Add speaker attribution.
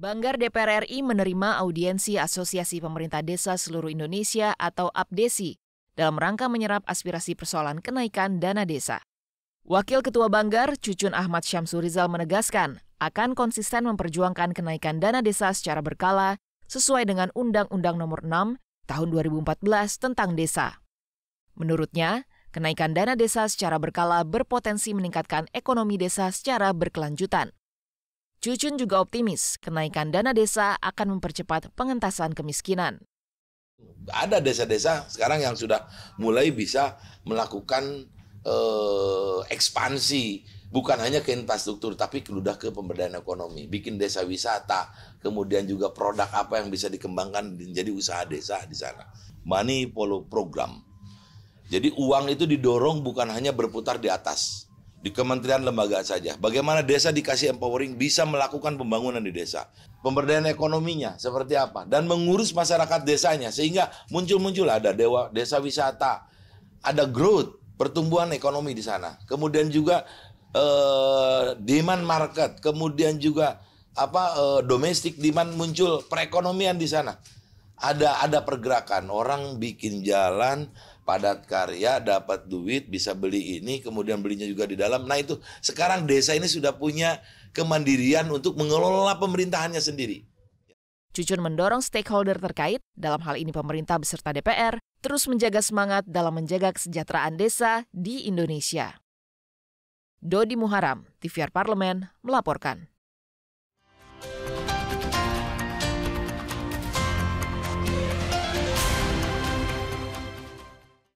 Speaker 1: Banggar DPR RI menerima audiensi Asosiasi Pemerintah Desa Seluruh Indonesia atau APDESI dalam rangka menyerap aspirasi persoalan kenaikan dana desa. Wakil Ketua Banggar, Cucun Ahmad Syamsurizal menegaskan akan konsisten memperjuangkan kenaikan dana desa secara berkala sesuai dengan Undang-Undang Nomor 6 Tahun 2014 tentang desa. Menurutnya, kenaikan dana desa secara berkala berpotensi meningkatkan ekonomi desa secara berkelanjutan. Cucun juga optimis kenaikan dana desa akan mempercepat pengentasan kemiskinan.
Speaker 2: Ada desa-desa sekarang yang sudah mulai bisa melakukan eh, ekspansi bukan hanya ke infrastruktur tapi keludah ke pemberdayaan ekonomi bikin desa wisata kemudian juga produk apa yang bisa dikembangkan menjadi usaha desa di sana money follow program jadi uang itu didorong bukan hanya berputar di atas di kementerian lembaga saja. Bagaimana desa dikasih empowering bisa melakukan pembangunan di desa. Pemberdayaan ekonominya seperti apa. Dan mengurus masyarakat desanya. Sehingga muncul-muncul ada dewa, desa wisata. Ada growth, pertumbuhan ekonomi di sana. Kemudian juga eh, demand market. Kemudian juga apa eh, domestic demand muncul perekonomian di sana. Ada ada pergerakan, orang bikin jalan, padat karya, dapat duit, bisa beli ini, kemudian belinya juga di dalam. Nah itu sekarang desa ini sudah punya kemandirian untuk mengelola pemerintahannya sendiri.
Speaker 1: Cucun mendorong stakeholder terkait, dalam hal ini pemerintah beserta DPR, terus menjaga semangat dalam menjaga kesejahteraan desa di Indonesia. Dodi Muharam, TVR Parlemen, melaporkan.